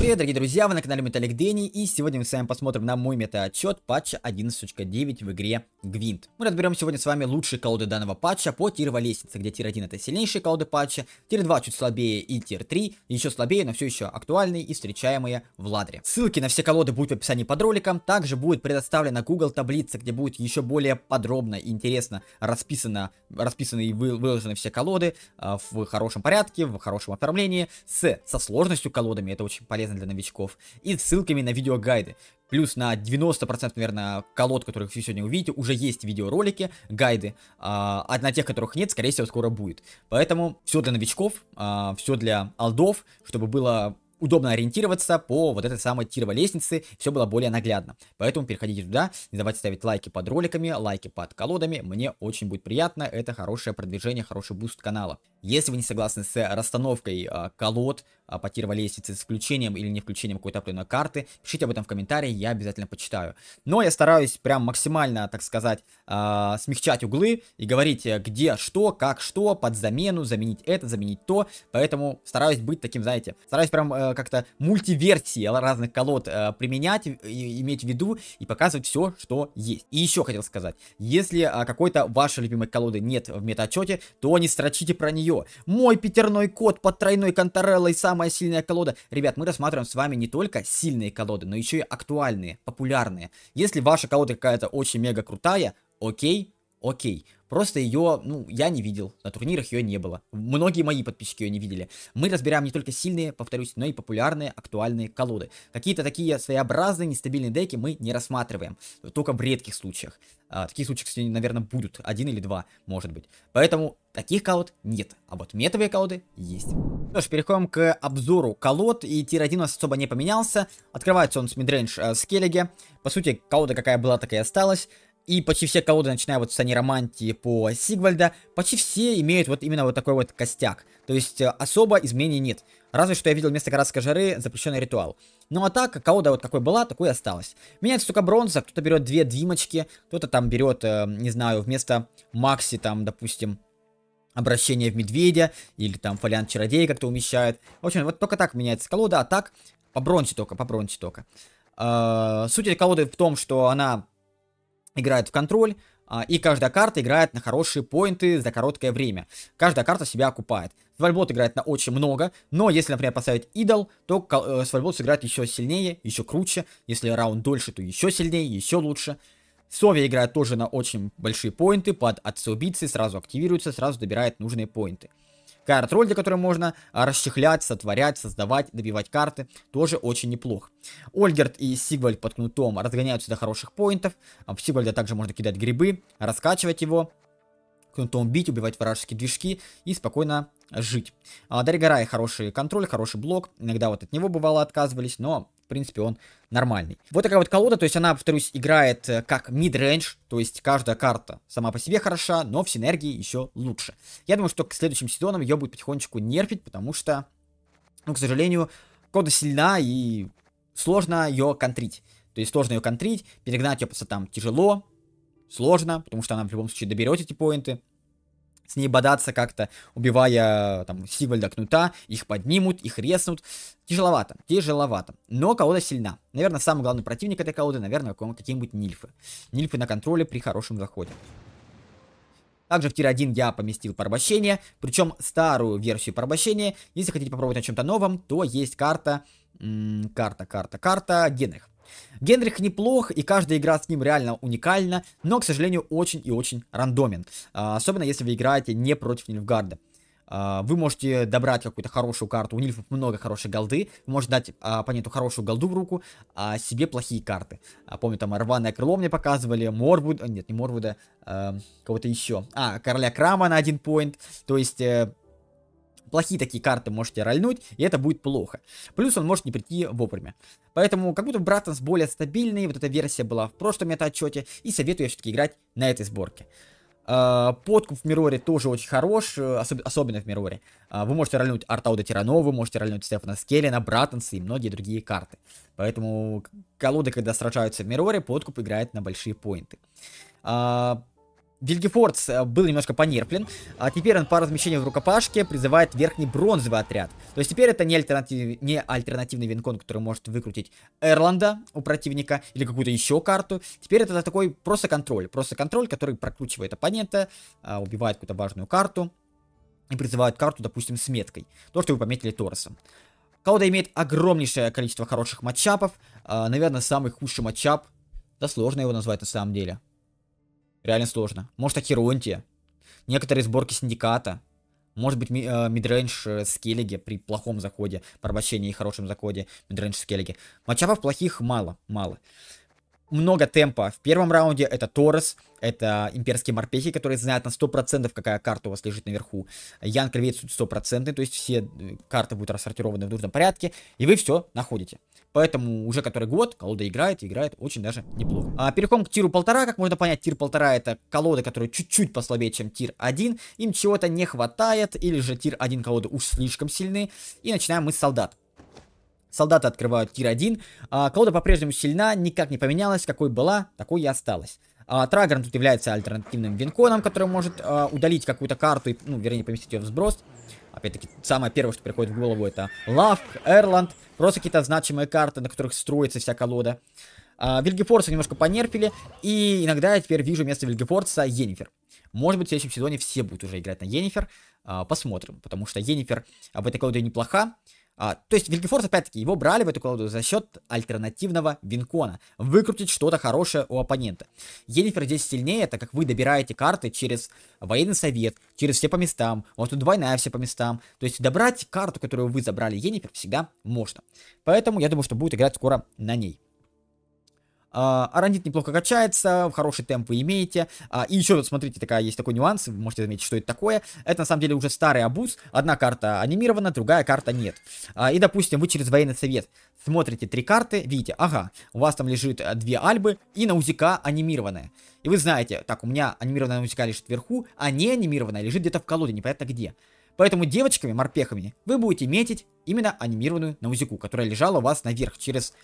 привет, дорогие друзья, вы на канале Металлик Дэнни, и сегодня мы с вами посмотрим на мой мета-отчет патча 11.9 в игре Гвинт. Мы разберем сегодня с вами лучшие колоды данного патча по тировой лестнице, где тир 1 это сильнейшие колоды патча, тир 2 чуть слабее и тир 3 еще слабее, но все еще актуальные и встречаемые в ладре. Ссылки на все колоды будут в описании под роликом, также будет предоставлена Google таблица, где будет еще более подробно и интересно расписано, расписаны и выложены все колоды а, в хорошем порядке, в хорошем оформлении, с, со сложностью колодами, это очень полезно полезно для новичков. И ссылками на видеогайды. Плюс на 90%, наверное, колод, которых вы сегодня увидите, уже есть видеоролики, гайды. А, а на тех, которых нет, скорее всего, скоро будет. Поэтому все для новичков, а, все для алдов, чтобы было удобно ориентироваться по вот этой самой тировой лестнице, все было более наглядно. Поэтому переходите туда, не забывайте ставить лайки под роликами, лайки под колодами, мне очень будет приятно, это хорошее продвижение, хороший буст канала. Если вы не согласны с э, расстановкой а, колод а, по тировой лестнице, с включением или не включением какой-то определенной карты, пишите об этом в комментарии, я обязательно почитаю. Но я стараюсь прям максимально, так сказать, а, смягчать углы и говорить, э, где что, как что, под замену, заменить это, заменить то. Поэтому стараюсь быть таким, знаете, стараюсь прям а, как-то мультиверсии разных колод а, применять, и, иметь в виду и показывать все, что есть. И еще хотел сказать, если а, какой-то вашей любимой колоды нет в метаотчете, то не строчите про нее мое. Мой пятерной код под тройной контореллой самая сильная колода. Ребят, мы рассматриваем с вами не только сильные колоды, но еще и актуальные, популярные. Если ваша колода какая-то очень мега крутая, окей, окей. Просто ее, ну, я не видел, на турнирах ее не было. Многие мои подписчики ее не видели. Мы разбираем не только сильные, повторюсь, но и популярные, актуальные колоды. Какие-то такие своеобразные, нестабильные деки мы не рассматриваем. Только в редких случаях. А, такие случаи, кстати, наверное, будут. Один или два, может быть. Поэтому таких колод нет. А вот метовые колоды есть. Ну что ж, переходим к обзору колод. И тир 1 у нас особо не поменялся. Открывается он с мидрейндж э, с Келлиге. По сути, колода какая была, такая и осталась. И почти все колоды, начиная вот с Романтии по Сигвальда, почти все имеют вот именно вот такой вот костяк. То есть э, особо изменений нет. Разве что я видел вместо городской жары запрещенный ритуал. Ну а так, колода вот какой была, такой и осталась. Меняется только бронза, кто-то берет две двимочки, кто-то там берет, э, не знаю, вместо Макси там, допустим, обращение в медведя, или там фолиант чародей как-то умещает. В общем, вот только так меняется колода, а так по бронзе только, по бронзе только. Э, суть этой колоды в том, что она играют в контроль, а, и каждая карта играет на хорошие поинты за короткое время. Каждая карта себя окупает. Свальбот играет на очень много, но если, например, поставить идол, то э, Свальбот сыграет еще сильнее, еще круче. Если раунд дольше, то еще сильнее, еще лучше. Сови играет тоже на очень большие поинты под отца убийцы, сразу активируется, сразу добирает нужные поинты. Карт-роль, для которой можно а, расчехлять, сотворять, создавать, добивать карты, тоже очень неплох. Ольгерт и Сигвальд под кнутом разгоняются до хороших поинтов. А, в Сигвальда также можно кидать грибы, раскачивать его, кнутом бить, убивать вражеские движки и спокойно жить. А Дарья хороший контроль, хороший блок. Иногда вот от него бывало отказывались, но принципе, он нормальный. Вот такая вот колода, то есть она, повторюсь, играет э, как mid-range, то есть каждая карта сама по себе хороша, но в синергии еще лучше. Я думаю, что к следующим сезонам ее будет потихонечку нерпить, потому что, ну, к сожалению, кода сильна и сложно ее контрить. То есть сложно ее контрить, перегнать ее по там тяжело, сложно, потому что она в любом случае доберет эти поинты с ней бодаться как-то, убивая там Сигвальда Кнута, их поднимут, их резнут. Тяжеловато, тяжеловато. Но колода сильна. Наверное, самый главный противник этой колоды, наверное, какие-нибудь нильфы. Нильфы на контроле при хорошем заходе. Также в тире 1 я поместил порабощение, причем старую версию порабощения. Если хотите попробовать на чем-то новом, то есть карта, карта, карта, карта Генных. Генрих неплох, и каждая игра с ним реально уникальна, но, к сожалению, очень и очень рандомен. А, особенно, если вы играете не против Нильфгарда. А, вы можете добрать какую-то хорошую карту, у Нильфов много хорошей голды, вы можете дать оппоненту а, хорошую голду в руку, а себе плохие карты. Помню, там рваное крыло мне показывали, Морвуд, нет, не Морвуда, кого-то еще. А, короля Крама на один поинт, то есть э, плохие такие карты можете рольнуть, и это будет плохо. Плюс он может не прийти вовремя. Поэтому как будто Братанс более стабильный, вот эта версия была в прошлом мета-отчете, и советую все-таки играть на этой сборке. А, подкуп в Мироре тоже очень хорош, особенно в Мироре. А, вы можете рольнуть Артауда Тирано, вы можете рольнуть Стефана Скеллина, Братанса и многие другие карты. Поэтому колоды, когда сражаются в Мироре, подкуп играет на большие поинты. А, Вильгефордс э, был немножко понерплен, а теперь он по размещению в рукопашке призывает верхний бронзовый отряд. То есть теперь это не, альтернатив... не альтернативный винкон, который может выкрутить Эрланда у противника или какую-то еще карту. Теперь это такой просто контроль. Просто контроль, который прокручивает оппонента, а, убивает какую-то важную карту и призывает карту, допустим, с меткой. То, что вы пометили Торосом. Колода имеет огромнейшее количество хороших матчапов. А, наверное, самый худший матчап. Да сложно его назвать на самом деле. Реально сложно. Может, Акеронтия. Некоторые сборки Синдиката. Может быть, ми э, мидрейндж э, Скеллиги при плохом заходе, порабощении и хорошем заходе мидрейндж Скеллиги. Матчапов плохих мало, мало. Много темпа. В первом раунде это Торрес, это имперские морпехи, которые знают на 100% какая карта у вас лежит наверху. Ян Кровец 100%, то есть все э, карты будут рассортированы в нужном порядке, и вы все находите. Поэтому уже который год колода играет, играет очень даже неплохо. А переходим к тиру полтора. Как можно понять, тир полтора это колода, которая чуть-чуть послабее, чем тир 1. Им чего-то не хватает, или же тир 1 колоды уж слишком сильны. И начинаем мы с солдат. Солдаты открывают тир 1. А, колода по-прежнему сильна, никак не поменялась. Какой была, такой и осталась. А, Траган тут является альтернативным винконом, который может а, удалить какую-то карту, и, ну, вернее, поместить ее в сброс. Опять-таки, самое первое, что приходит в голову, это Лавк, Эрланд, просто какие-то значимые карты, на которых строится вся колода. А, Вильгефорса немножко понерпили, и иногда я теперь вижу вместо Вильгефорса Енифер. Может быть, в следующем сезоне все будут уже играть на Енифер, а, посмотрим, потому что Енифер в этой колоде неплоха, а, то есть Вильгефорс, опять-таки, его брали в эту колоду за счет альтернативного винкона. Выкрутить что-то хорошее у оппонента. Енифер здесь сильнее, так как вы добираете карты через военный совет, через все по местам. У тут двойная все по местам. То есть добрать карту, которую вы забрали Енифер, всегда можно. Поэтому я думаю, что будет играть скоро на ней. А, Арандит неплохо качается, хороший темп вы имеете. А, и еще вот смотрите, такая есть такой нюанс, вы можете заметить, что это такое. Это на самом деле уже старый абуз. Одна карта анимирована, другая карта нет. А, и, допустим, вы через военный совет смотрите три карты, видите, ага, у вас там лежит э, две альбы и наузика анимированная. И вы знаете, так, у меня анимированная наузика лежит вверху, а не анимированная лежит где-то в колоде, непонятно где. Поэтому девочками, морпехами, вы будете метить именно анимированную наузику, которая лежала у вас наверх через,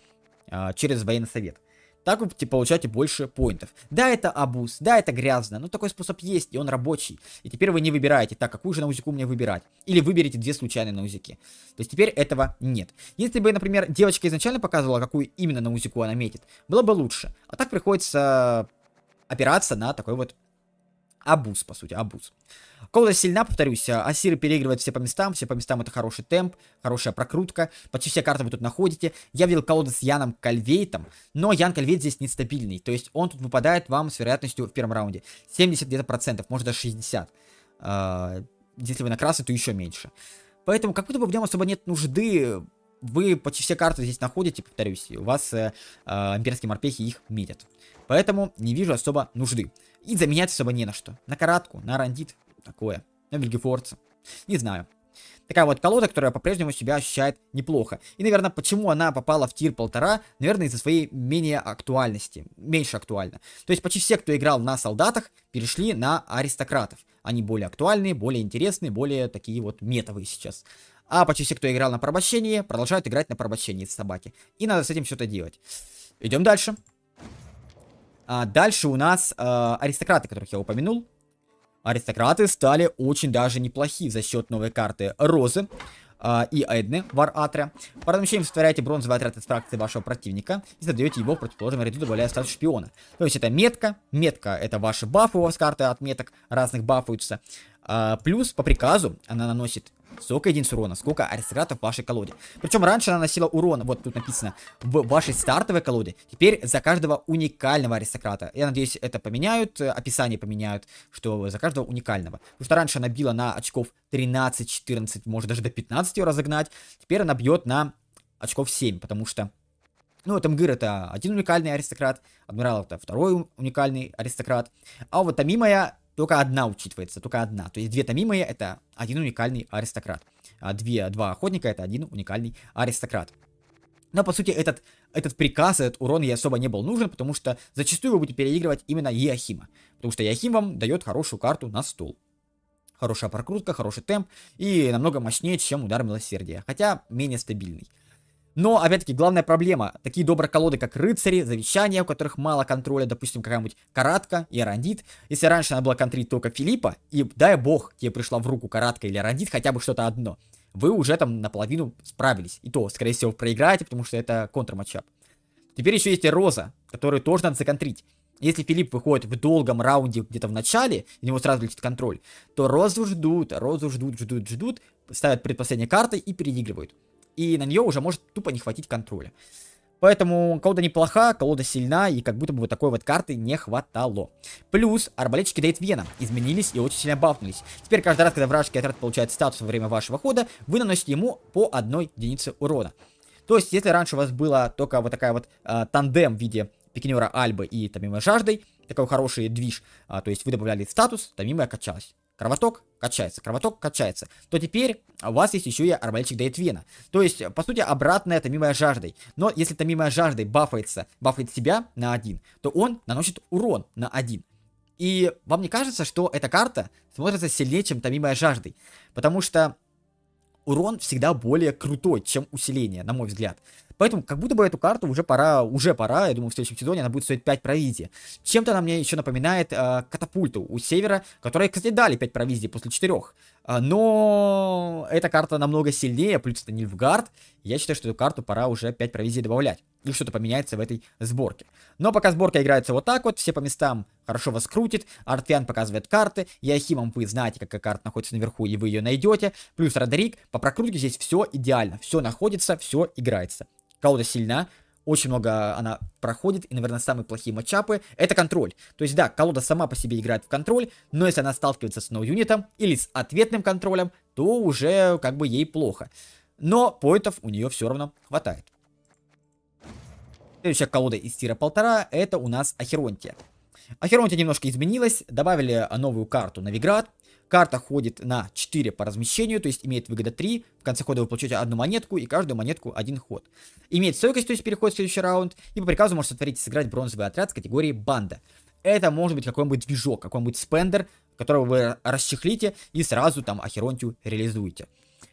через военный совет. Так вы типа, получаете больше поинтов. Да, это абуз, да, это грязно, но такой способ есть, и он рабочий. И теперь вы не выбираете, так, какую же наузику мне выбирать. Или выберете две случайные наузики. То есть теперь этого нет. Если бы, например, девочка изначально показывала, какую именно наузику она метит, было бы лучше. А так приходится опираться на такой вот Абуз, по сути, абуз. Колда сильна, повторюсь, Асиры переигрывают все по местам, все по местам это хороший темп, хорошая прокрутка, почти все карты вы тут находите. Я видел колоду с Яном Кальвейтом, но Ян Кальвейт здесь нестабильный, то есть он тут выпадает вам с вероятностью в первом раунде 70 где-то процентов, может даже 60. А, если вы на красный, то еще меньше. Поэтому как будто бы в нем особо нет нужды вы почти все карты здесь находите, повторюсь, у вас э, э, имперские морпехи их метят. Поэтому не вижу особо нужды. И заменять особо не на что. На каратку, на рандит, такое. На вильгефорца. Не знаю. Такая вот колода, которая по-прежнему себя ощущает неплохо. И, наверное, почему она попала в тир полтора, наверное, из-за своей менее актуальности. Меньше актуально. То есть почти все, кто играл на солдатах, перешли на аристократов. Они более актуальные, более интересные, более такие вот метовые сейчас. А почти все, кто играл на порабощении, продолжают играть на порабощении с собаки. И надо с этим что-то делать. Идем дальше. А дальше у нас э, аристократы, которых я упомянул. Аристократы стали очень даже неплохи за счет новой карты Розы э, и Эдны Вар Атре. По размещению сотворяете бронзовый отряд из фракции вашего противника и задаете его в противоположном ряду, добавляя статус шпиона. То есть это метка. Метка это ваши бафы у вас карты от меток разных бафуются. Э, плюс по приказу она наносит Сколько единиц урона, сколько аристократов в вашей колоде. Причем раньше она наносила урон, вот тут написано, в вашей стартовой колоде. Теперь за каждого уникального аристократа. Я надеюсь, это поменяют, описание поменяют, что за каждого уникального. Потому что раньше она била на очков 13, 14, может даже до 15 ее разогнать. Теперь она бьет на очков 7, потому что... Ну, это эм Тамгир это один уникальный аристократ, Адмирал это второй уникальный аристократ. А вот Тамимая только одна учитывается, только одна. То есть две томимые это один уникальный аристократ. А две, два охотника это один уникальный аристократ. Но по сути этот, этот приказ, этот урон ей особо не был нужен, потому что зачастую вы будете переигрывать именно Яхима. Потому что Яхим вам дает хорошую карту на стол. Хорошая прокрутка, хороший темп и намного мощнее, чем удар милосердия. Хотя менее стабильный. Но, опять-таки, главная проблема. Такие добрые колоды, как рыцари, завещания, у которых мало контроля, допустим, какая-нибудь каратка и рандит. Если раньше она была контрить только Филиппа, и дай бог тебе пришла в руку каратка или рандит, хотя бы что-то одно, вы уже там наполовину справились. И то, скорее всего, проиграете, потому что это контр матчап. Теперь еще есть и Роза, которую тоже надо законтрить. Если Филипп выходит в долгом раунде где-то в начале, и у него сразу летит контроль, то Розу ждут, Розу ждут, ждут, ждут, ставят предпоследней картой и переигрывают и на нее уже может тупо не хватить контроля. Поэтому колода неплоха, колода сильна, и как будто бы вот такой вот карты не хватало. Плюс арбалетчики дает Вена изменились и очень сильно бафнулись. Теперь каждый раз, когда вражеский отряд получает статус во время вашего хода, вы наносите ему по одной единице урона. То есть, если раньше у вас была только вот такая вот э, тандем в виде пикинера Альбы и Томимой Жаждой, такой хороший движ, э, то есть вы добавляли статус, Томимая качалась кровоток качается, кровоток качается, то теперь у вас есть еще и арбалетчик Дейтвина. То есть, по сути, обратная томимая жаждой. Но если томимая жаждой бафается, бафает себя на один, то он наносит урон на один. И вам не кажется, что эта карта смотрится сильнее, чем томимая жаждой? Потому что урон всегда более крутой, чем усиление, на мой взгляд. Поэтому, как будто бы эту карту уже пора, уже пора, я думаю, в следующем сезоне она будет стоить 5 провизий. Чем-то она мне еще напоминает э, катапульту у севера, которая, кстати, дали 5 провизий после 4. А, но эта карта намного сильнее, плюс это Нильфгард. Я считаю, что эту карту пора уже 5 провизий добавлять. И что-то поменяется в этой сборке. Но пока сборка играется вот так вот, все по местам хорошо вас крутит. Артвиан показывает карты. Яхимом вы знаете, какая карта находится наверху, и вы ее найдете. Плюс Родерик. По прокрутке здесь все идеально. Все находится, все играется. Кауда сильна, очень много она проходит, и, наверное, самые плохие матчапы — это контроль. То есть, да, колода сама по себе играет в контроль, но если она сталкивается с ноу-юнитом или с ответным контролем, то уже как бы ей плохо. Но поинтов у нее все равно хватает. Следующая колода из тира полтора — это у нас Ахеронтия. Ахеронтия немножко изменилась, добавили новую карту Новиград, Карта ходит на 4 по размещению, то есть имеет выгода 3. В конце хода вы получаете одну монетку и каждую монетку один ход. Имеет стойкость, то есть переход в следующий раунд. И по приказу может сотворить и сыграть бронзовый отряд с категории банда. Это может быть какой-нибудь движок, какой-нибудь спендер, которого вы расчехлите и сразу там Ахеронтию реализуете.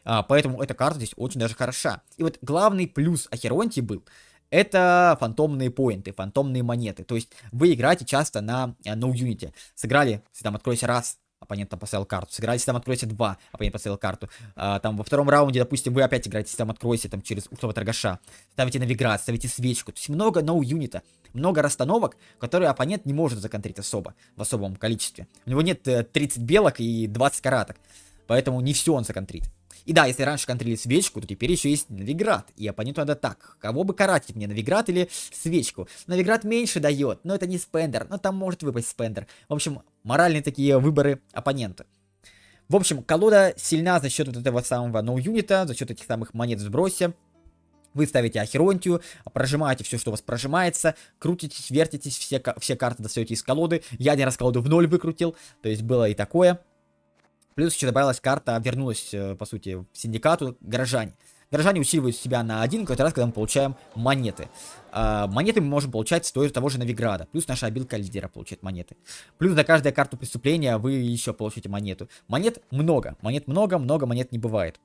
А, поэтому эта карта здесь очень даже хороша. И вот главный плюс Ахеронти был, это фантомные поинты, фантомные монеты. То есть вы играете часто на No э, Unity. Сыграли, если там откроете раз оппонент там поставил карту. Сыгрались там, откроете 2, оппонент поставил карту. А, там во втором раунде, допустим, вы опять играете там, откроете там через ушлого торгаша. Ставите навиград, ставите свечку. То есть много ноу-юнита, много расстановок, которые оппонент не может законтрить особо, в особом количестве. У него нет 30 э, белок и 20 караток, поэтому не все он законтрит. И да, если раньше контрили свечку, то теперь еще есть Новиград. И оппоненту надо так, кого бы карать мне, Новиград или свечку? Новиград меньше дает, но это не спендер, но там может выпасть спендер. В общем, моральные такие выборы оппонента. В общем, колода сильна за счет вот этого самого ноу-юнита, за счет этих самых монет сбросе. Вы ставите Ахеронтию, прожимаете все, что у вас прожимается, крутитесь, вертитесь, все, все карты достаете из колоды. Я один раз колоду в ноль выкрутил, то есть было и такое. Плюс еще добавилась карта, вернулась, э, по сути, в синдикату горожане. Горожане усиливают себя на один, каждый раз, когда мы получаем монеты. А, монеты мы можем получать с той того же Новиграда. Плюс наша обилка лидера получает монеты. Плюс за каждую карту преступления вы еще получите монету. Монет много. Монет много, много монет не бывает.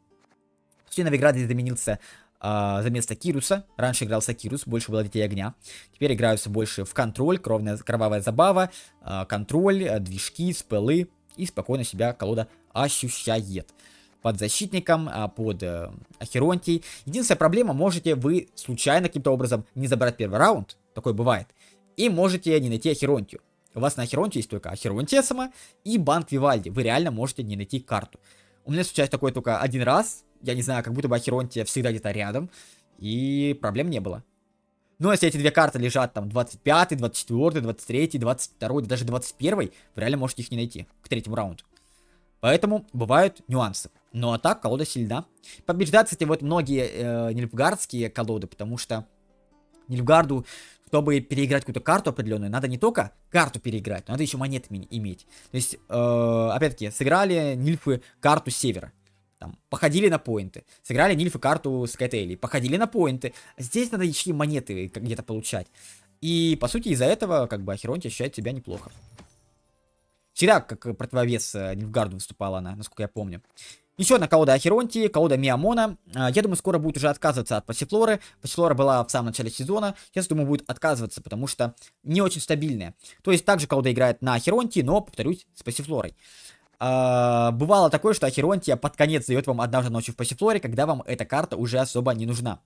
Все Новиград здесь заменился а, за место Кируса. Раньше играл Сакирус, больше было Детей Огня. Теперь играются больше в контроль, кровная, кровавая забава, а, контроль, а, движки, спелы и спокойно себя колода ощущает под защитником, а, под э, Единственная проблема, можете вы случайно каким-то образом не забрать первый раунд, такое бывает, и можете не найти Ахеронтию. У вас на Ахеронте есть только Ахеронтия сама и Банк Вивальди. Вы реально можете не найти карту. У меня случалось такое только один раз. Я не знаю, как будто бы Ахеронтия всегда где-то рядом. И проблем не было. Но ну, если эти две карты лежат там 25, 24, 23, 22, даже 21, вы реально можете их не найти к третьему раунду. Поэтому бывают нюансы. Ну а так, колода сильна. Побеждают, кстати, вот многие э, нильфгардские колоды, потому что нильфгарду, чтобы переиграть какую-то карту определенную, надо не только карту переиграть, но надо еще монет иметь. То есть, э, опять-таки, сыграли нильфы карту севера. Там, походили на поинты, сыграли нильфы карту с Кайтейли, походили на поинты. А здесь надо еще и монеты э, где-то получать. И, по сути, из-за этого, как бы, Ахеронти ощущает себя неплохо. Всегда как противовес э, Нильфгарду выступала она, насколько я помню. Еще одна колода Ахеронтии, колода Миамона. А, я думаю, скоро будет уже отказываться от Пассифлоры. Пассифлора была в самом начале сезона. Сейчас, думаю, будет отказываться, потому что не очень стабильная. То есть, также колода играет на Ахеронтии, но, повторюсь, с Пассифлорой. А, бывало такое, что Ахеронтия под конец дает вам однажды ночью в Пассифлоре, когда вам эта карта уже особо не нужна.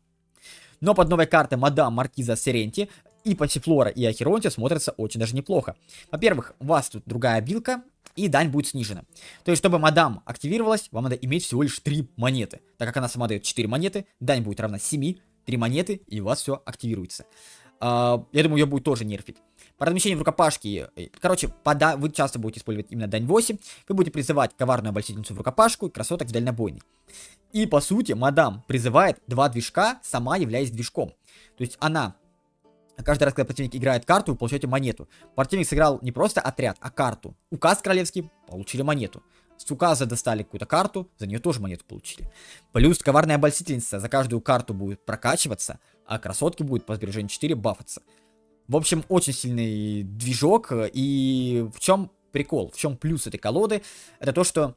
Но под новой картой мадам Маркиза Серенти и Патифлора, и Ахеронтия смотрятся очень даже неплохо. Во-первых, у вас тут другая билка, и дань будет снижена. То есть, чтобы мадам активировалась, вам надо иметь всего лишь 3 монеты. Так как она сама дает 4 монеты, дань будет равна 7, 3 монеты, и у вас все активируется. Uh, я думаю, ее будет тоже нерфить. По размещению в рукопашке, э, короче, пода... вы часто будете использовать именно дань 8, вы будете призывать коварную обольстительницу в рукопашку и красоток в дальнобойный. И, по сути, мадам призывает два движка, сама являясь движком. То есть она Каждый раз, когда противник играет карту, вы получаете монету. Противник сыграл не просто отряд, а карту. Указ королевский, получили монету. С указа достали какую-то карту, за нее тоже монету получили. Плюс коварная обольстительница за каждую карту будет прокачиваться, а красотки будет по сбережению 4 бафаться. В общем, очень сильный движок. И в чем прикол, в чем плюс этой колоды? Это то, что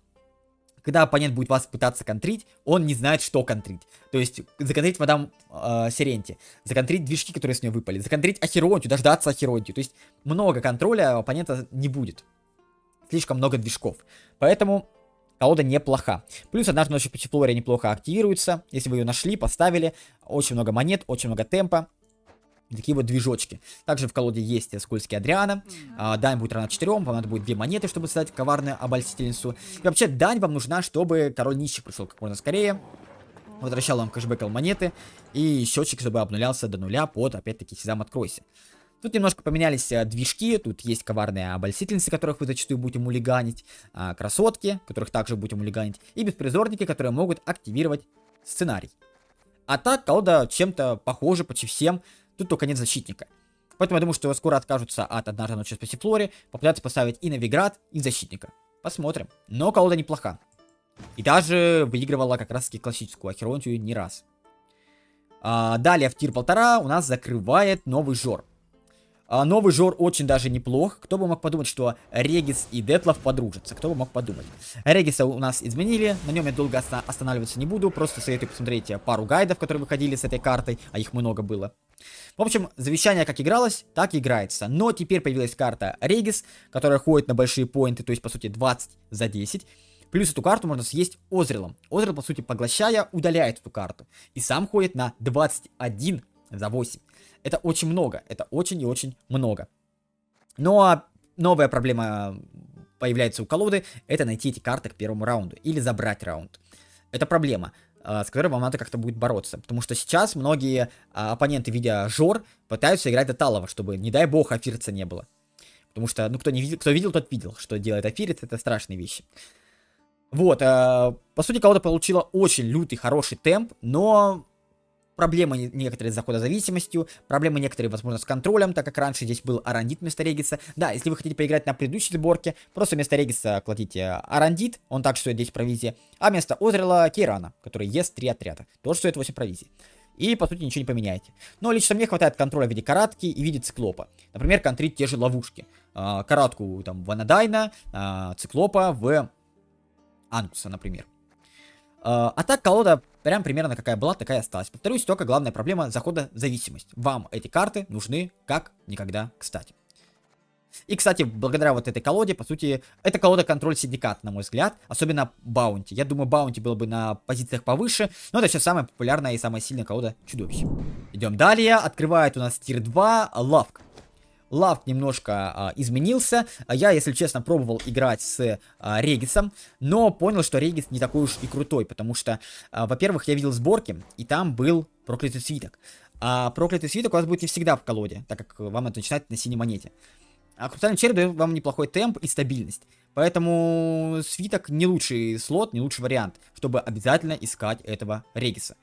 когда оппонент будет вас пытаться контрить, он не знает, что контрить. То есть, законтрить мадам э, а, Серенти, законтрить движки, которые с нее выпали, законтрить Ахеронтию, дождаться Ахеронтию. То есть, много контроля у оппонента не будет. Слишком много движков. Поэтому колода неплоха. Плюс однажды ночью теплоре неплохо активируется. Если вы ее нашли, поставили. Очень много монет, очень много темпа такие вот движочки. Также в колоде есть э, скользкий Адриана. А, дань будет равна 4, вам надо будет 2 монеты, чтобы создать коварную обольстительницу. И вообще, дань вам нужна, чтобы король нищих пришел как можно скорее. Возвращал вам кэшбэкал монеты. И счетчик, чтобы обнулялся до нуля под, опять-таки, сезам откройся. Тут немножко поменялись а, движки, тут есть коварные обольстительницы, которых вы зачастую будете мулиганить, а, красотки, которых также будете мулиганить, и беспризорники, которые могут активировать сценарий. А так колода чем-то похожа почти всем, Тут только нет защитника. Поэтому я думаю, что скоро откажутся от однажды ночи спаси Флори, попытаются поставить и Новиград, и защитника. Посмотрим. Но колода неплоха. И даже выигрывала как раз таки классическую Ахеронтию не раз. А, далее в тир полтора у нас закрывает новый Жор. А, новый Жор очень даже неплох. Кто бы мог подумать, что Регис и Детлов подружатся. Кто бы мог подумать. Региса у нас изменили. На нем я долго останавливаться не буду. Просто советую посмотреть пару гайдов, которые выходили с этой картой. А их много было. В общем, завещание как игралось, так и играется. Но теперь появилась карта Регис, которая ходит на большие поинты, то есть, по сути, 20 за 10. Плюс эту карту можно съесть Озрилом. Озрил, по сути, поглощая, удаляет эту карту. И сам ходит на 21 за 8. Это очень много. Это очень и очень много. Но ну, а новая проблема появляется у колоды, это найти эти карты к первому раунду или забрать раунд. Это проблема. Э, с которой вам надо как-то будет бороться. Потому что сейчас многие э, оппоненты, видя Жор, пытаются играть Аталова, чтобы, не дай бог, Афирца не было. Потому что, ну, кто не видел, кто видел, тот видел, что делает Афирец, это страшные вещи. Вот, э, по сути, кого-то получила очень лютый, хороший темп, но проблемы некоторые с заходозависимостью, проблемы некоторые, возможно, с контролем, так как раньше здесь был арандит вместо региса. Да, если вы хотите поиграть на предыдущей сборке, просто вместо региса кладите а, арандит, он также стоит 10 провизии, а вместо Озрела кирана который ест 3 отряда, тоже стоит 8 провизий. И, по сути, ничего не поменяете. Но лично мне хватает контроля в виде каратки и в виде циклопа. Например, контрить те же ловушки. А, Каратку там в Анадайна, а, циклопа в Анкуса, например. А так колода Прям примерно какая была, такая осталась. Повторюсь, только главная проблема захода зависимость. Вам эти карты нужны как никогда кстати. И, кстати, благодаря вот этой колоде, по сути, эта колода контроль синдикат, на мой взгляд, особенно баунти. Я думаю, баунти было бы на позициях повыше, но это сейчас самая популярная и самая сильная колода чудовищ. Идем далее, открывает у нас тир 2 лавка. Лав немножко а, изменился. Я, если честно, пробовал играть с а, Регисом, но понял, что Регис не такой уж и крутой, потому что, а, во-первых, я видел сборки, и там был проклятый свиток. А проклятый свиток у вас будет не всегда в колоде, так как вам это начинает на синей монете. А Хрустальный череп дает вам неплохой темп и стабильность. Поэтому свиток не лучший слот, не лучший вариант, чтобы обязательно искать этого Региса.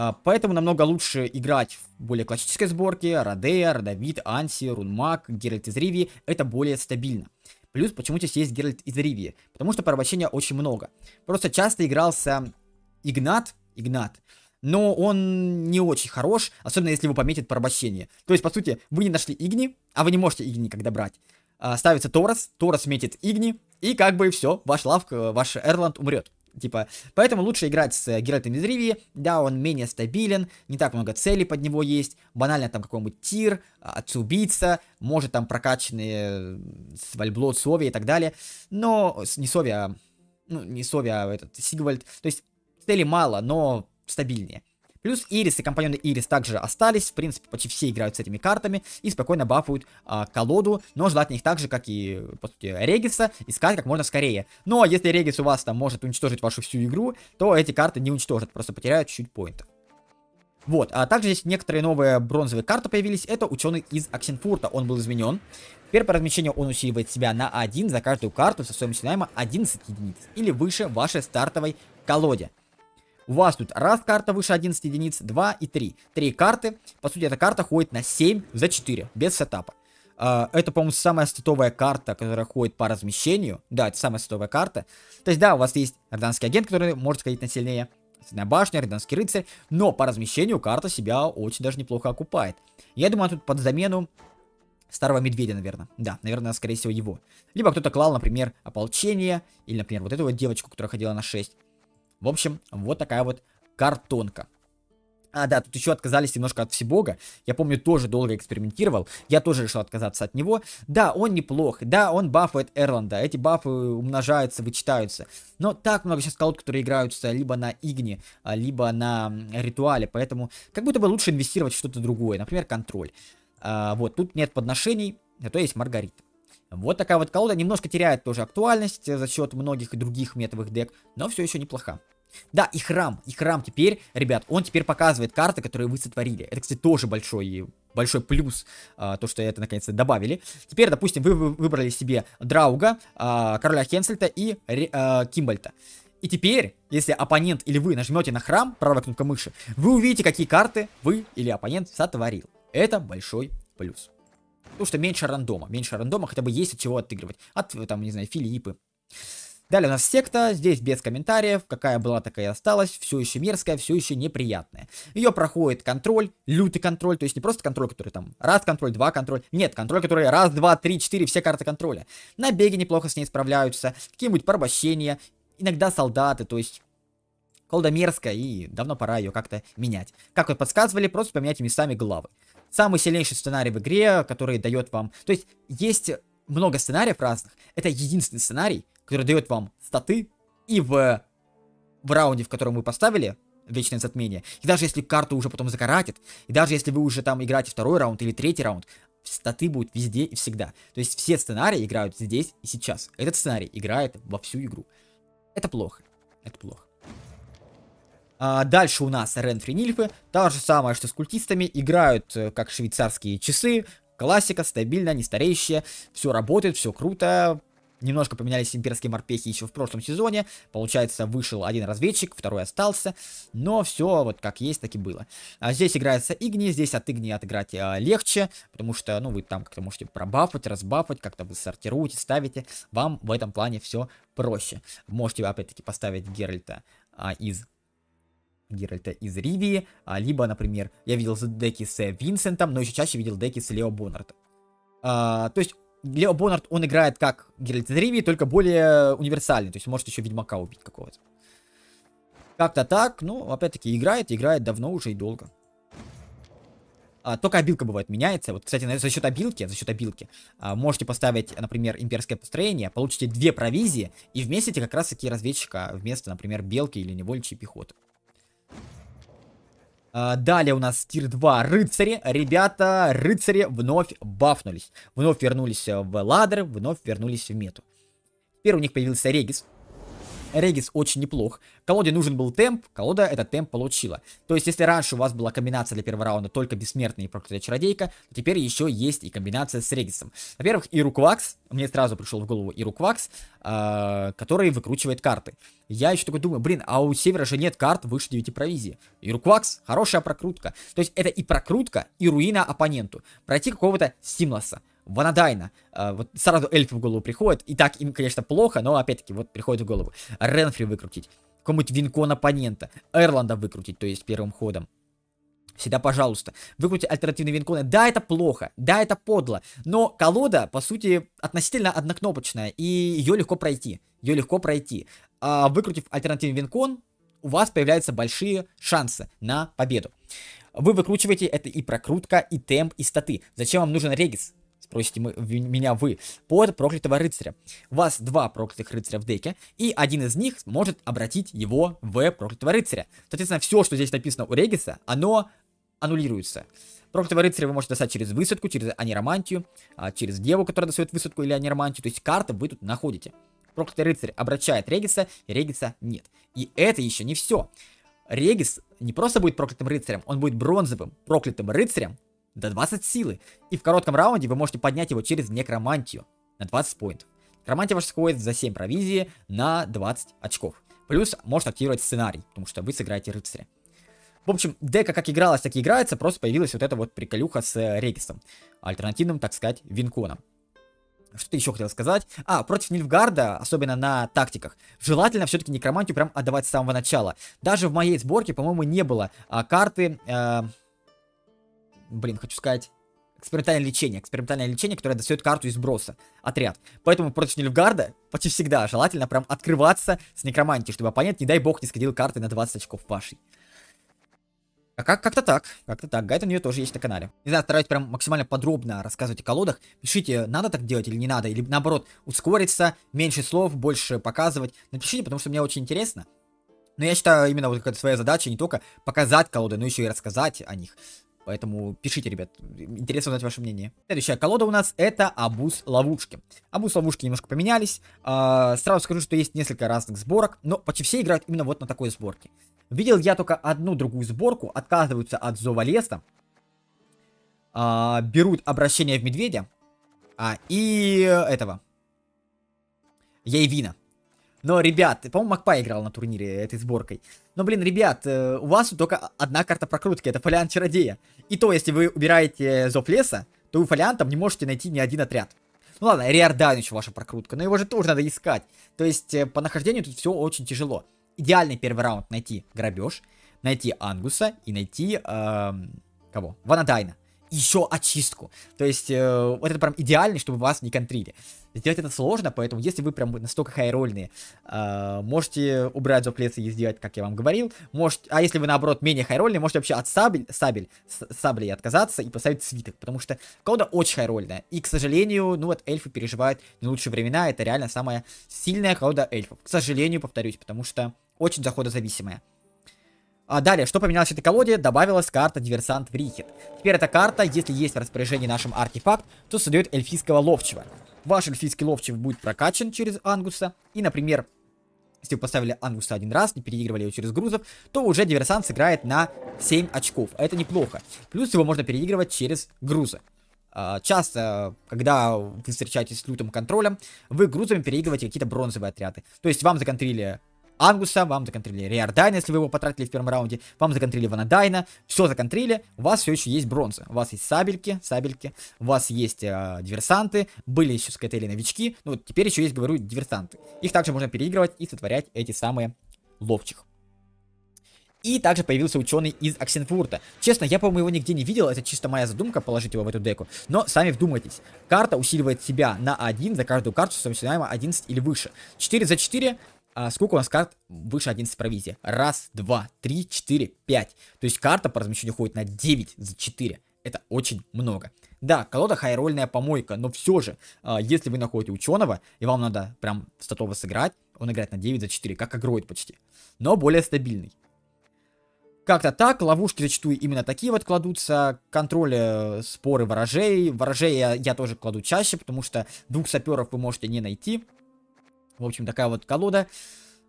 А, поэтому намного лучше играть в более классической сборке, Родея, Родовид, Анси, Рунмак, Геральт из Ривии, это более стабильно. Плюс почему здесь есть Геральт из Ривии, потому что порабощения очень много. Просто часто игрался Игнат, Игнат, но он не очень хорош, особенно если его пометит порабощение. То есть, по сути, вы не нашли Игни, а вы не можете Игни никогда брать. А, ставится Торос, Торос метит Игни, и как бы все, ваш лавка, э, ваш Эрланд умрет. Типа, поэтому лучше играть с э, Геральтом из Ривии, да, он менее стабилен, не так много целей под него есть, банально там какой-нибудь тир, а, отцубийца, может там прокачанные э, Вальблот, Сови и так далее, но не Сови, а, ну, не Сови, а этот, Сигвальд, то есть целей мало, но стабильнее. Плюс Ирис и компаньоны Ирис также остались, в принципе, почти все играют с этими картами и спокойно бафуют а, колоду, но желательно их так же, как и, по сути, Региса, искать как можно скорее. Но ну, а если Регис у вас там может уничтожить вашу всю игру, то эти карты не уничтожат, просто потеряют чуть-чуть поинтов. Вот, а также здесь некоторые новые бронзовые карты появились. Это ученый из Аксенфурта, он был изменен. Теперь по размещению он усиливает себя на 1 за каждую карту со своим начинаемо 11 единиц или выше вашей стартовой колоде. У вас тут раз карта выше 11 единиц, 2 и 3. Три карты. По сути, эта карта ходит на 7 за 4, без сетапа. А, это, по-моему, самая статовая карта, которая ходит по размещению. Да, это самая статовая карта. То есть, да, у вас есть орданский агент, который может сходить на сильнее. Стальная башня, орданский рыцарь. Но по размещению карта себя очень даже неплохо окупает. Я думаю, тут под замену Старого медведя, наверное. Да, наверное, скорее всего, его. Либо кто-то клал, например, ополчение, или, например, вот эту вот девочку, которая ходила на 6. В общем, вот такая вот картонка. А, да, тут еще отказались немножко от Всебога. Я помню, тоже долго экспериментировал. Я тоже решил отказаться от него. Да, он неплох. Да, он бафует Эрланда. Эти бафы умножаются, вычитаются. Но так много сейчас колод, которые играются либо на Игне, а, либо на Ритуале. Поэтому как будто бы лучше инвестировать в что-то другое. Например, контроль. А, вот, тут нет подношений, зато есть Маргарита. Вот такая вот колода немножко теряет тоже актуальность э, за счет многих других метовых дек, но все еще неплохо. Да, и храм, и храм теперь, ребят, он теперь показывает карты, которые вы сотворили. Это, кстати, тоже большой, большой плюс, а, то, что это наконец-то добавили. Теперь, допустим, вы выбрали себе Драуга, а, Короля Хенсельта и а, Кимбальта. И теперь, если оппонент или вы нажмете на храм, правая кнопка мыши, вы увидите, какие карты вы или оппонент сотворил. Это большой плюс. Ну что, меньше рандома. Меньше рандома, хотя бы есть от чего отыгрывать. От, там, не знаю, Филиппы. Далее у нас секта, здесь без комментариев, какая была, такая и осталась, все еще мерзкая, все еще неприятная. Ее проходит контроль, лютый контроль, то есть не просто контроль, который там раз контроль, два контроль, нет, контроль, который раз, два, три, четыре, все карты контроля. Набеги неплохо с ней справляются, какие-нибудь порабощения, иногда солдаты, то есть колда мерзкая и давно пора ее как-то менять. Как вы подсказывали, просто поменять местами главы самый сильнейший сценарий в игре, который дает вам... То есть есть много сценариев разных. Это единственный сценарий, который дает вам статы и в, в раунде, в котором вы поставили вечное затмение. И даже если карту уже потом закаратит, и даже если вы уже там играете второй раунд или третий раунд, статы будут везде и всегда. То есть все сценарии играют здесь и сейчас. Этот сценарий играет во всю игру. Это плохо. Это плохо. А дальше у нас Ренфри Нильфы. Та же самое, что с культистами. Играют э, как швейцарские часы. Классика, стабильно, не стареющая. Все работает, все круто. Немножко поменялись имперские морпехи еще в прошлом сезоне. Получается, вышел один разведчик, второй остался. Но все вот как есть, так и было. А здесь играется Игни, здесь от Игни отыграть а, легче, потому что, ну, вы там как-то можете пробафать, разбафать, как-то вы сортируете, ставите. Вам в этом плане все проще. Можете, опять-таки, поставить Геральта а, из Геральта из Ривии, а, либо, например, я видел деки с э, Винсентом, но еще чаще видел деки с Лео Боннардом. А, то есть Лео Боннард, он играет как Геральт из Ривии, только более универсальный, то есть может еще Ведьмака убить какого-то. Как-то так, ну, опять-таки, играет, играет давно уже и долго. А, только обилка бывает меняется. Вот, кстати, за счет обилки, за счет обилки, а, можете поставить, например, имперское построение, получите две провизии и вместите как раз-таки разведчика вместо, например, белки или невольчьей пехоты. А, далее у нас тир 2 рыцари. Ребята, рыцари вновь бафнулись. Вновь вернулись э, в ладер, вновь вернулись в мету. Теперь у них появился Регис. Регис очень неплох. Колоде нужен был темп, колода этот темп получила. То есть, если раньше у вас была комбинация для первого раунда только бессмертный и проклятая чародейка, то теперь еще есть и комбинация с Регисом. Во-первых, и Руквакс, мне сразу пришел в голову и Руквакс, э, который выкручивает карты. Я еще такой думаю, блин, а у Севера же нет карт выше 9 провизии. И Руквакс, хорошая прокрутка. То есть, это и прокрутка, и руина оппоненту. Пройти какого-то Симлоса. Ванадайна. А, вот сразу эльф в голову приходит. И так им, конечно, плохо, но опять-таки вот приходит в голову. Ренфри выкрутить. кому нибудь Винкон оппонента. Эрланда выкрутить, то есть первым ходом. Всегда пожалуйста. Выкрути альтернативные винконы. Да, это плохо. Да, это подло. Но колода, по сути, относительно однокнопочная. И ее легко пройти. Ее легко пройти. А выкрутив альтернативный винкон, у вас появляются большие шансы на победу. Вы выкручиваете это и прокрутка, и темп, и статы. Зачем вам нужен регис? спросите мы, в, меня вы, под проклятого рыцаря. У вас два проклятых рыцаря в деке, и один из них может обратить его в проклятого рыцаря. Соответственно, все, что здесь написано у Региса, оно аннулируется. Проклятого рыцаря вы можете достать через высадку, через анеромантию, а, через деву, которая достает высадку или анеромантию. То есть карты вы тут находите. Проклятый рыцарь обращает Региса, Региса нет. И это еще не все. Регис не просто будет проклятым рыцарем, он будет бронзовым проклятым рыцарем до 20 силы. И в коротком раунде вы можете поднять его через некромантию на 20 поинтов. Некромантия ваша сходит за 7 провизии на 20 очков. Плюс может активировать сценарий, потому что вы сыграете рыцаря. В общем, дека как игралась, так и играется, просто появилась вот эта вот приколюха с э, Регисом. Альтернативным, так сказать, Винконом. Что еще хотел сказать? А, против Нильфгарда, особенно на тактиках, желательно все-таки некромантию прям отдавать с самого начала. Даже в моей сборке, по-моему, не было а, карты... А, блин, хочу сказать, экспериментальное лечение. Экспериментальное лечение, которое достает карту из броса. Отряд. Поэтому против Нильфгарда почти всегда желательно прям открываться с некромантией, чтобы оппонент, не дай бог, не сходил карты на 20 очков вашей. А как, как-то так, как-то так. Гайд у нее тоже есть на канале. Не знаю, стараюсь прям максимально подробно рассказывать о колодах. Пишите, надо так делать или не надо, или наоборот, ускориться, меньше слов, больше показывать. Напишите, потому что мне очень интересно. Но я считаю, именно вот какая-то своя задача не только показать колоды, но еще и рассказать о них. Поэтому пишите, ребят, интересно узнать ваше мнение. Следующая колода у нас это Абуз ловушки. Абуз ловушки немножко поменялись. А, сразу скажу, что есть несколько разных сборок, но почти все играют именно вот на такой сборке. Видел я только одну другую сборку, отказываются от зова леса, а, берут обращение в медведя а, и этого. Яйвина. Но, ребят, по-моему, Макпай играл на турнире этой сборкой. Но, блин, ребят, э, у вас только одна карта прокрутки, это Фолиант Чародея. И то, если вы убираете зов леса, то вы Фолиантом не можете найти ни один отряд. Ну ладно, Риордан еще ваша прокрутка, но его же тоже надо искать. То есть, э, по нахождению тут все очень тяжело. Идеальный первый раунд найти грабеж, найти Ангуса и найти... Эм, кого? Ванадайна еще очистку. То есть, э, вот это прям идеально, чтобы вас не контрили. Сделать это сложно, поэтому если вы прям настолько хайрольные, э, можете убрать заплесы и сделать, как я вам говорил. Может, а если вы наоборот менее хайрольные, можете вообще от сабель, сабель, с, саблей отказаться и поставить свиток, потому что колода очень хайрольная. И, к сожалению, ну вот эльфы переживают не лучшие времена, это реально самая сильная колода эльфов. К сожалению, повторюсь, потому что очень заходозависимая. А далее, что поменялось в этой колоде? Добавилась карта Диверсант Врихет. Теперь эта карта, если есть в распоряжении нашем артефакт, то создает эльфийского ловчего. Ваш эльфийский ловчий будет прокачан через Ангуса. И, например, если вы поставили Ангуса один раз, не переигрывали его через грузов, то уже диверсант сыграет на 7 очков. А это неплохо. Плюс его можно переигрывать через грузы. А, часто, когда вы встречаетесь с лютым контролем, вы грузами переигрываете какие-то бронзовые отряды. То есть вам законтрили Ангуса, вам законтрили Риордайна, если вы его потратили в первом раунде, вам законтрили Ванадайна, все законтрили, у вас все еще есть бронза, у вас есть сабельки, сабельки, у вас есть э, диверсанты, были еще скотели новички, ну вот теперь еще есть, говорю, диверсанты. Их также можно переигрывать и сотворять эти самые ловчих. И также появился ученый из Аксенфурта. Честно, я, по-моему, его нигде не видел, это чисто моя задумка положить его в эту деку. Но сами вдумайтесь. Карта усиливает себя на 1 за каждую карту, совмещаемо 11 или выше. 4 за 4 а сколько у нас карт выше 11 провизии? Раз, два, три, четыре, пять. То есть карта по размещению ходит на 9 за 4. Это очень много. Да, колода хайрольная помойка, но все же, а, если вы находите ученого, и вам надо прям статово сыграть, он играет на 9 за 4, как агроид почти. Но более стабильный. Как-то так, ловушки зачастую именно такие вот кладутся, контроль э, споры ворожей, ворожей я, я тоже кладу чаще, потому что двух саперов вы можете не найти, в общем, такая вот колода,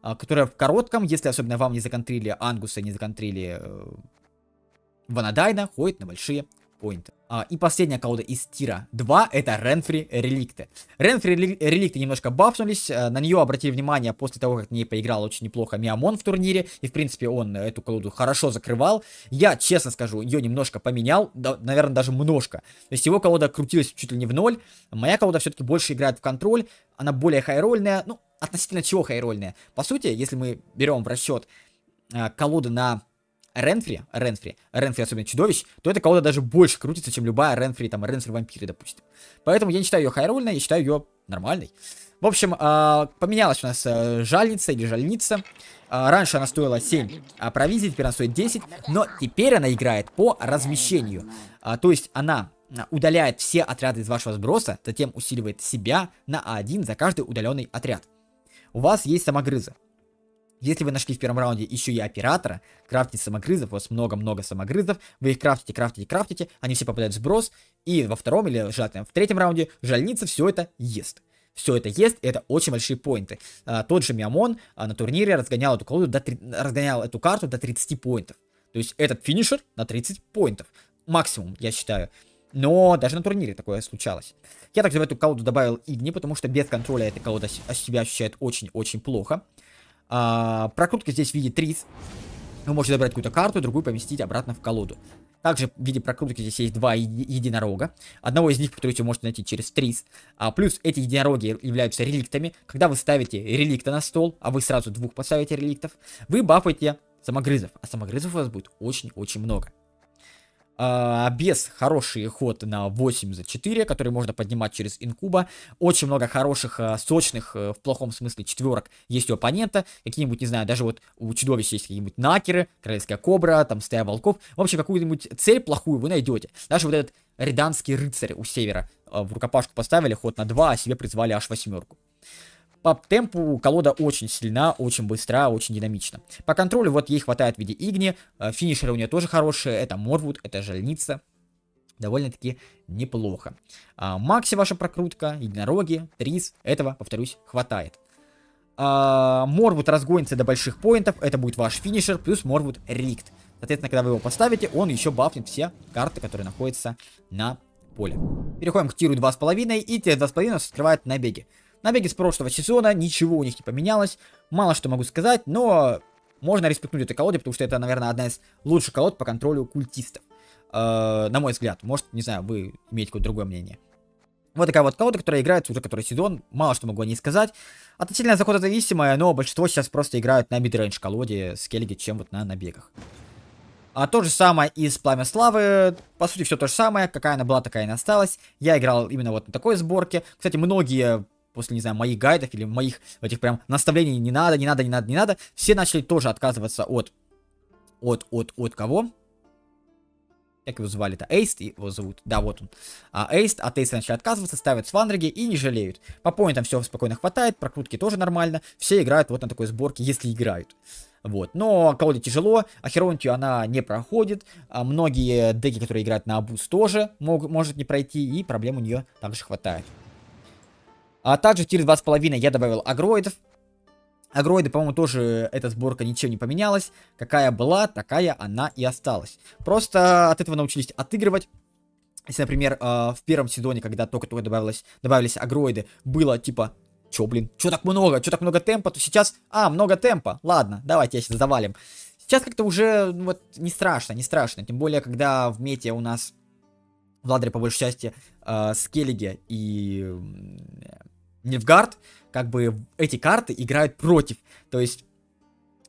а, которая в коротком, если особенно вам не законтрили Ангуса, не законтрили э, Ванадайна, ходит на большие чекпоинта. А, и последняя колода из тира 2 это Ренфри Реликты. Ренфри Реликты немножко бафнулись, э, на нее обратили внимание после того, как в ней поиграл очень неплохо Миамон в турнире, и в принципе он эту колоду хорошо закрывал. Я, честно скажу, ее немножко поменял, да, наверное, даже множко. То есть его колода крутилась чуть ли не в ноль, моя колода все-таки больше играет в контроль, она более хайрольная, ну, относительно чего хайрольная? По сути, если мы берем в расчет э, колоды на Ренфри, Ренфри, Ренфри особенно чудовищ, то это кого-то даже больше крутится, чем любая Ренфри, там, Ренфри вампиры, допустим. Поэтому я не считаю ее хайрульной, я считаю ее нормальной. В общем, а, поменялась у нас э, жальница или жальница. А, раньше она стоила 7 а провизий, теперь она стоит 10, но теперь она играет по размещению. А, то есть она удаляет все отряды из вашего сброса, затем усиливает себя на один за каждый удаленный отряд. У вас есть самогрызы. Если вы нашли в первом раунде еще и оператора, крафтите самогрызов, у вас много-много самогрызов, вы их крафтите, крафтите, крафтите, они все попадают в сброс, и во втором или желательно в третьем раунде жальница все это ест. Все это ест, и это очень большие поинты. А, тот же Миамон а, на турнире разгонял эту, колоду до, разгонял эту карту до 30 поинтов. То есть этот финишер на 30 поинтов. Максимум, я считаю. Но даже на турнире такое случалось. Я также в эту колоду добавил Игни, потому что без контроля эта колода себя ощущает очень-очень плохо. А, прокрутка здесь в виде триц. Вы можете забрать какую-то карту, другую поместить обратно в колоду. Также в виде прокрутки здесь есть два еди единорога. Одного из них, повторюсь, вы можете найти через трис. А, плюс эти единороги являются реликтами. Когда вы ставите реликта на стол, а вы сразу двух поставите реликтов, вы бафаете самогрызов. А самогрызов у вас будет очень-очень много. А, без хороший ход на 8 за 4, который можно поднимать через инкуба. Очень много хороших, а, сочных, э, в плохом смысле, четверок есть у оппонента. Какие-нибудь, не знаю, даже вот у чудовища есть какие-нибудь накеры, королевская кобра, там стая волков. В общем, какую-нибудь цель плохую вы найдете. Даже вот этот риданский рыцарь у севера а, в рукопашку поставили ход на 2, а себе призвали аж восьмерку. По темпу колода очень сильна, очень быстра, очень динамична. По контролю вот ей хватает в виде Игни. Э, финишеры у нее тоже хорошие. Это Морвуд, это Жальница. Довольно-таки неплохо. А, Макси ваша прокрутка, Единороги, Трис. Этого, повторюсь, хватает. А, Морвуд разгонится до больших поинтов. Это будет ваш финишер. Плюс Морвуд рикт Соответственно, когда вы его поставите, он еще бафнет все карты, которые находятся на поле. Переходим к тиру 2,5, и тир 2,5 у нас открывает набеги на беге с прошлого сезона, ничего у них не поменялось. Мало что могу сказать, но можно респектнуть этой колоде, потому что это, наверное, одна из лучших колод по контролю культистов. Э, на мой взгляд. Может, не знаю, вы имеете какое-то другое мнение. Вот такая вот колода, которая играется уже который сезон. Мало что могу о ней сказать. Относительно захода зависимая, но большинство сейчас просто играют на мидрейндж колоде с кельги, чем вот на набегах. А то же самое из Пламя Славы. По сути, все то же самое. Какая она была, такая и осталась. Я играл именно вот на такой сборке. Кстати, многие после, не знаю, моих гайдов или моих этих прям наставлений не надо, не надо, не надо, не надо, все начали тоже отказываться от, от, от, от кого? Как его звали-то? Эйст его зовут. Да, вот он. А, Эйст от а Эйста начали отказываться, ставят свандриги и не жалеют. По поинтам все спокойно хватает, прокрутки тоже нормально. Все играют вот на такой сборке, если играют. Вот. Но колоде тяжело, а Херонтию она не проходит. А многие деки, которые играют на Абуз, тоже мог, может не пройти, и проблем у нее также хватает. А также в тире 2.5 я добавил агроидов. Агроиды, по-моему, тоже эта сборка ничего не поменялась. Какая была, такая она и осталась. Просто от этого научились отыгрывать. Если, например, а, в первом сезоне, когда только-только добавилось, добавились агроиды, было типа Чё, блин, чё так много, чё так много темпа, то сейчас... А, много темпа, ладно, давайте я сейчас завалим. Сейчас как-то уже, ну вот, не страшно, не страшно. Тем более, когда в мете у нас в ладре, по большей части, э, скеллиги и Нивгард, как бы эти карты играют против. То есть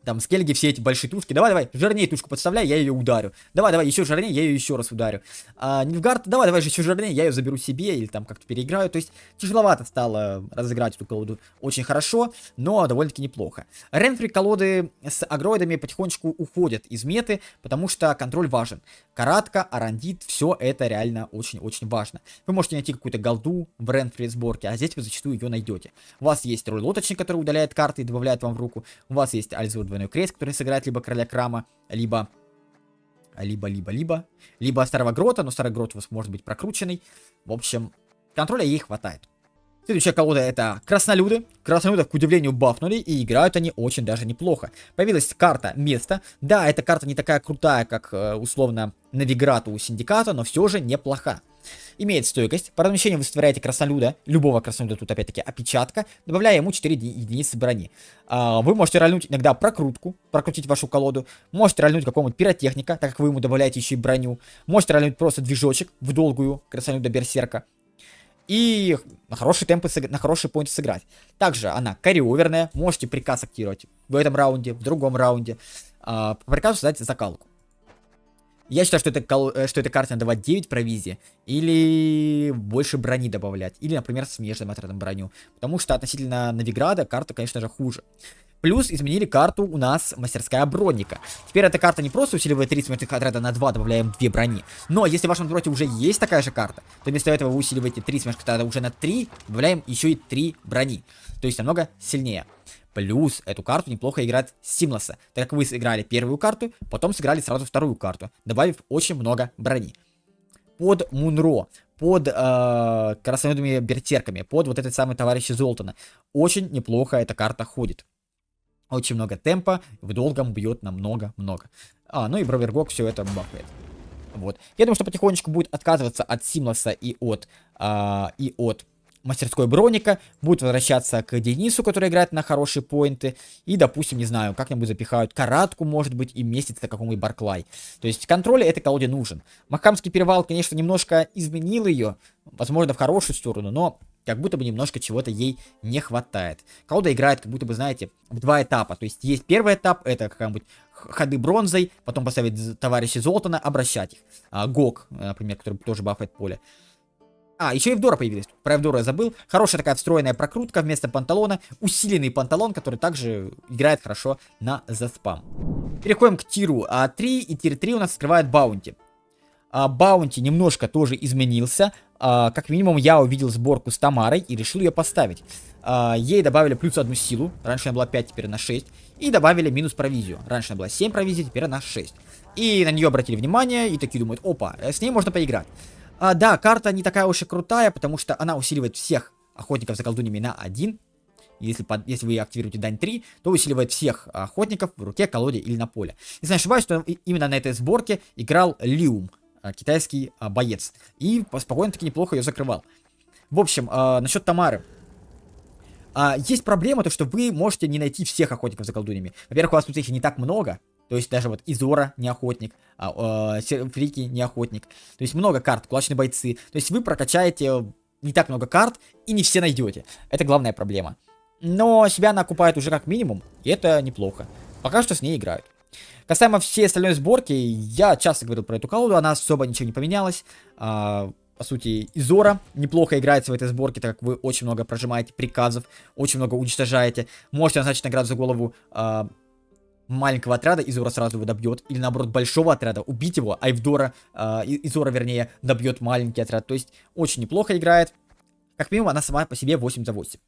там с все эти большие тушки. Давай, давай, жирнее тушку подставляй, я ее ударю. Давай, давай, еще жирнее, я ее еще раз ударю. А, Нильфгард, давай, давай же еще жирнее, я ее заберу себе или там как-то переиграю. То есть тяжеловато стало разыграть эту колоду очень хорошо, но довольно-таки неплохо. Ренфри колоды с агроидами потихонечку уходят из меты, потому что контроль важен. Каратка, арандит, все это реально очень-очень важно. Вы можете найти какую-то голду в Ренфри сборке, а здесь вы зачастую ее найдете. У вас есть роль лоточник, который удаляет карты и добавляет вам в руку. У вас есть Альзур двойной крест, который сыграет либо короля крама, либо... Либо, либо, либо. Либо старого грота, но старый грот у вас может быть прокрученный. В общем, контроля ей хватает. Следующая колода это краснолюды. Краснолюдов, к удивлению, бафнули, и играют они очень даже неплохо. Появилась карта место. Да, эта карта не такая крутая, как э, условно навиграту у Синдиката, но все же неплоха. Имеет стойкость. По размещению вы сотворяете краснолюда, любого краснолюда, тут опять-таки опечатка, добавляя ему 4 единицы брони. А, вы можете рольнуть иногда прокрутку, прокрутить вашу колоду. Можете рольнуть какого-нибудь пиротехника, так как вы ему добавляете еще и броню. Можете рольнуть просто движочек в долгую краснолюда-берсерка и на хороший темп, на хороший поинт сыграть. Также она кариоверная, можете приказ активировать в этом раунде, в другом раунде. Э, по приказу создать закалку. Я считаю, что, это кол... Э, что этой карте надо давать 9 провизии, или больше брони добавлять, или, например, смежным отрядом броню, потому что относительно Новиграда карта, конечно же, хуже. Плюс изменили карту у нас мастерская броника. Теперь эта карта не просто усиливает 3 смертных отряда на 2, добавляем 2 брони. Но если в вашем дроте уже есть такая же карта, то вместо этого вы усиливаете 3 смертных отряда уже на 3, добавляем еще и 3 брони. То есть намного сильнее. Плюс эту карту неплохо играть с Симлоса, так как вы сыграли первую карту, потом сыграли сразу вторую карту, добавив очень много брони. Под Мунро, под э, красновыми бертерками, под вот этот самый товарищ Золтана. Очень неплохо эта карта ходит. Очень много темпа, в долгом бьет намного много А, ну и Бровергок все это бахает. Вот. Я думаю, что потихонечку будет отказываться от Симлоса и от, э, и от мастерской Броника, будет возвращаться к Денису, который играет на хорошие поинты, и, допустим, не знаю, как-нибудь запихают Каратку, может быть, и местится какому-нибудь Барклай. То есть контроль этой колоде нужен. Махамский перевал, конечно, немножко изменил ее, возможно, в хорошую сторону, но как будто бы немножко чего-то ей не хватает. Колода играет, как будто бы, знаете, в два этапа. То есть есть первый этап, это какая-нибудь ходы бронзой, потом поставить товарища Золотана, обращать их. А, Гог, например, который тоже бафает поле. А, еще и Евдора появились. Про Евдора я забыл. Хорошая такая встроенная прокрутка вместо панталона. Усиленный панталон, который также играет хорошо на заспам. Переходим к тиру а, 3. И тир 3 у нас скрывает баунти. А, баунти немножко тоже изменился. А, как минимум я увидел сборку с Тамарой и решил ее поставить. А, ей добавили плюс одну силу. Раньше она была 5, теперь на 6. И добавили минус провизию. Раньше она была 7 провизий, теперь она 6. И на нее обратили внимание и такие думают, опа, с ней можно поиграть. А, да, карта не такая уж и крутая, потому что она усиливает всех охотников за колдуньями на один. Если, под, если вы активируете дань 3, то усиливает всех охотников в руке, колоде или на поле. Если не ошибаюсь, то именно на этой сборке играл Лиум, а, китайский а, боец. И спокойно-таки неплохо ее закрывал. В общем, а, насчет Тамары. Есть проблема, то что вы можете не найти всех охотников за колдуньями. Во-первых, у вас тут их не так много, то есть даже вот Изора не охотник, а, э, Фрики не охотник. То есть много карт, кулачные бойцы. То есть вы прокачаете не так много карт и не все найдете. Это главная проблема. Но себя она окупает уже как минимум, и это неплохо. Пока что с ней играют. Касаемо всей остальной сборки, я часто говорил про эту колоду, она особо ничего не поменялась. А, по сути, Изора неплохо играется в этой сборке, так как вы очень много прожимаете приказов, очень много уничтожаете. Можете назначить награду за голову а, маленького отряда Изора сразу его добьет, или наоборот большого отряда убить его, Айвдора, э, а, Изора вернее, добьет маленький отряд. То есть очень неплохо играет. Как минимум она сама по себе 8 за 8.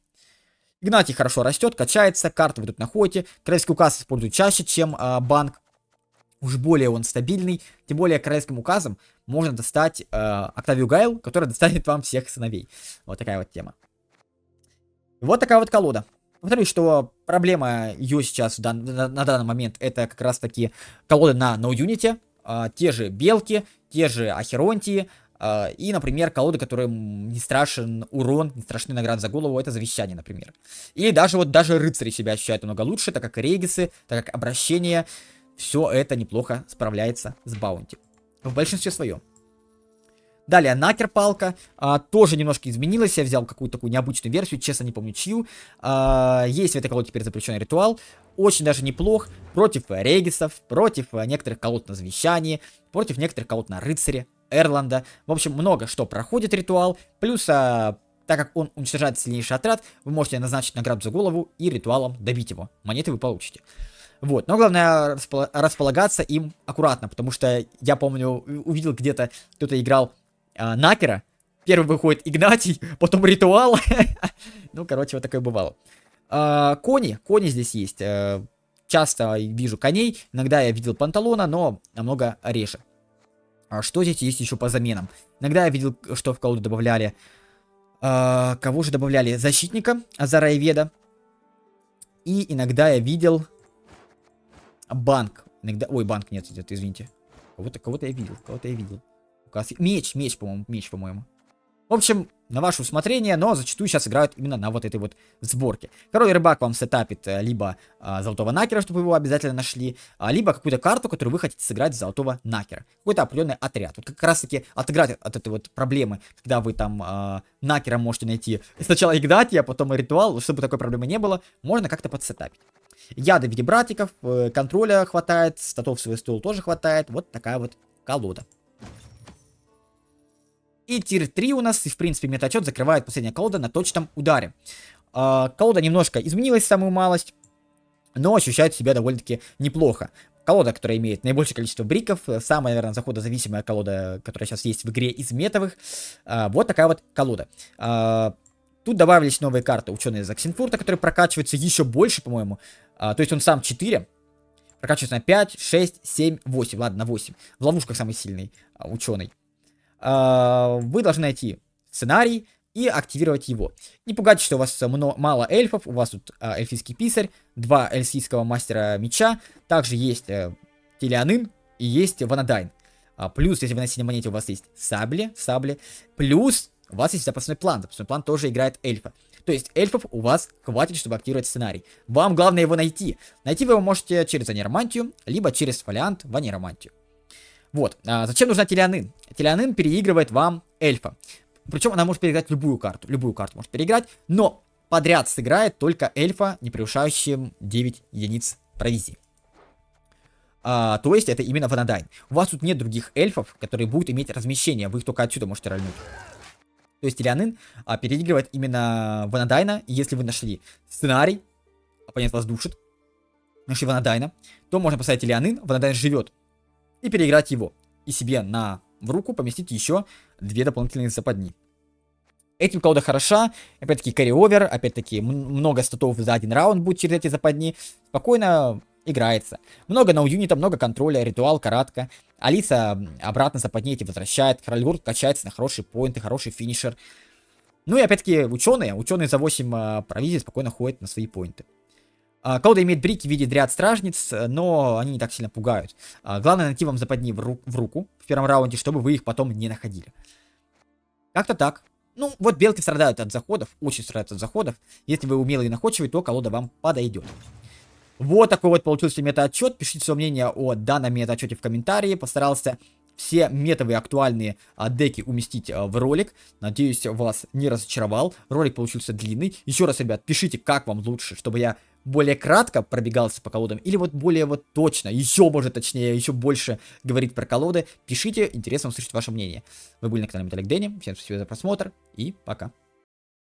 Игнатий хорошо растет, качается, карты вы тут находите. Королевский указ используют чаще, чем э, банк. Уж более он стабильный. Тем более королевским указом можно достать э, Октавию Гайл, которая достанет вам всех сыновей. Вот такая вот тема. Вот такая вот колода во что проблема ее сейчас дан, на, на данный момент это как раз таки колоды на NoUnity, э, а, те же белки, те же ахеронтии, а, и, например, колоды, которым не страшен урон, не страшны награды за голову, это завещание, например. И даже вот даже рыцари себя ощущают много лучше, так как регисы, так как обращение, все это неплохо справляется с баунти. В большинстве своем. Далее, Накер палка, а, тоже немножко изменилась, я взял какую-то такую необычную версию, честно не помню чью. А, есть в этой колоде теперь запрещенный ритуал, очень даже неплох, против регисов, против э, некоторых колод на завещании, против некоторых колод на рыцаре, Эрланда. В общем, много что проходит ритуал, плюс а, так как он уничтожает сильнейший отряд, вы можете назначить награду за голову и ритуалом добить его. Монеты вы получите. Вот, но главное располагаться им аккуратно, потому что я помню, увидел где-то, кто-то играл э, Накера. Первый выходит Игнатий, потом Ритуал. ну, короче, вот такое бывало. Э, кони, кони здесь есть. Э, часто вижу коней, иногда я видел панталона, но намного реже. А что здесь есть еще по заменам? Иногда я видел, что в колоду добавляли... Э, кого же добавляли? Защитника, Азара и Веда. И иногда я видел... Банк. Иногда... Ой, банк нет, идет, извините. Кого-то кого, -то, кого -то я видел, кого-то я видел. Меч, меч, по-моему, меч, по-моему. В общем, на ваше усмотрение, но зачастую сейчас играют именно на вот этой вот сборке. Король рыбак вам сетапит э, либо а, золотого накера, чтобы его обязательно нашли, а, либо какую-то карту, которую вы хотите сыграть с золотого накера. Какой-то определенный отряд. Вот как раз таки отыграть от этой вот проблемы, когда вы там а, накера можете найти сначала игдати, а потом ритуал, чтобы такой проблемы не было, можно как-то подсетапить. Яды в виде братиков, э, контроля хватает, статов в свой стол тоже хватает. Вот такая вот колода. И тир 3 у нас, и в принципе метачет закрывает последняя колода на точном ударе. А, колода немножко изменилась самую малость, но ощущает себя довольно-таки неплохо. Колода, которая имеет наибольшее количество бриков, э, самая, наверное, заходозависимая колода, которая сейчас есть в игре из метовых. А, вот такая вот колода. А, Тут добавились новые карты ученые из Аксенфурта, которые прокачиваются еще больше, по-моему. А, то есть он сам 4. Прокачивается на 5, 6, 7, 8. Ладно, на 8. В ловушках самый сильный а, ученый. А, вы должны найти сценарий и активировать его. Не пугайтесь, что у вас мало эльфов, у вас тут а, эльфийский писарь, два эльфийского мастера меча, также есть э, Телианын и есть Ванадайн. А, плюс, если вы носите на монете, у вас есть сабли, сабли. Плюс у вас есть запасной план. Запасной план тоже играет эльфа. То есть эльфов у вас хватит, чтобы активировать сценарий. Вам главное его найти. Найти вы его можете через анеромантию, либо через фолиант в анеромантию. Вот. А зачем нужна Телеанын? Телеанын переигрывает вам эльфа. Причем она может переиграть любую карту. Любую карту может переиграть, но подряд сыграет только эльфа, не превышающим 9 единиц провизии. А, то есть это именно Ванадайн. У вас тут нет других эльфов, которые будут иметь размещение. Вы их только отсюда можете рольнуть. То есть Телеанын а, переигрывает именно Ванадайна. И если вы нашли сценарий, оппонент вас душит, нашли Ванадайна, то можно поставить Телеанын. Ванадайн живет и переиграть его. И себе на в руку поместить еще две дополнительные западни. Этим колода хороша, опять-таки карри-овер, опять-таки много статов за один раунд будет через эти западни, спокойно играется. Много ноу-юнита, много контроля, ритуал, каратка. Алиса обратно западнеет и возвращает, Король-Гурт качается на хороший хорошие и хороший финишер. Ну и опять-таки ученые, ученые за 8 а, провизий спокойно ходят на свои поинты. А, Колда имеет брики в виде дряд стражниц, э, но они не так сильно пугают. А, главное найти вам западни в, ру в руку в первом раунде, чтобы вы их потом не находили. Как-то так. Ну, вот белки страдают от заходов, очень страдают от заходов. Если вы умелые и находчивые, то колода вам подойдет. Вот такой вот получился мета-отчет. Пишите свое мнение о данном мета-отчете в комментарии. Постарался все метовые актуальные а, деки уместить а, в ролик. Надеюсь, вас не разочаровал. Ролик получился длинный. Еще раз, ребят, пишите, как вам лучше, чтобы я более кратко пробегался по колодам, или вот более вот точно, еще может точнее, еще больше говорить про колоды, пишите, интересно услышать ваше мнение. Вы были на канале Металлик Дэнни, всем спасибо за просмотр и пока.